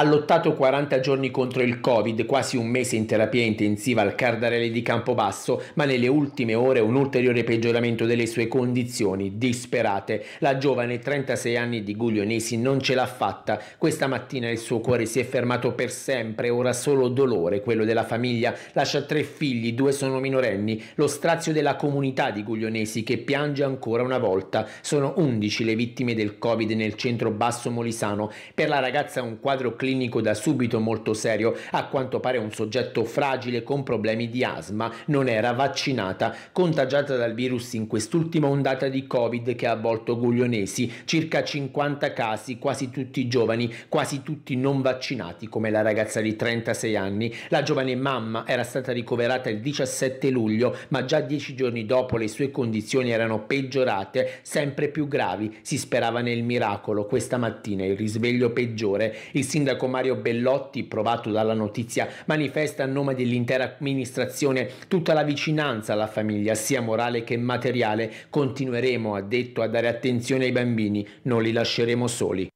ha lottato 40 giorni contro il Covid, quasi un mese in terapia intensiva al Cardarelli di Campobasso, ma nelle ultime ore un ulteriore peggioramento delle sue condizioni, disperate. La giovane 36 anni di Guglionesi non ce l'ha fatta. Questa mattina il suo cuore si è fermato per sempre, ora solo dolore, quello della famiglia. Lascia tre figli, due sono minorenni, lo strazio della comunità di Guglionesi che piange ancora una volta. Sono 11 le vittime del Covid nel centro basso molisano. Per la ragazza un quadro clinico clinico da subito molto serio, a quanto pare un soggetto fragile con problemi di asma, non era vaccinata, contagiata dal virus in quest'ultima ondata di Covid che ha avvolto Guglionesi, circa 50 casi, quasi tutti giovani, quasi tutti non vaccinati come la ragazza di 36 anni. La giovane mamma era stata ricoverata il 17 luglio, ma già dieci giorni dopo le sue condizioni erano peggiorate, sempre più gravi. Si sperava nel miracolo. Questa mattina il risveglio peggiore. Il sindaco sindaco Mario Bellotti, provato dalla notizia, manifesta a nome dell'intera amministrazione tutta la vicinanza alla famiglia, sia morale che materiale. Continueremo, ha detto, a dare attenzione ai bambini, non li lasceremo soli.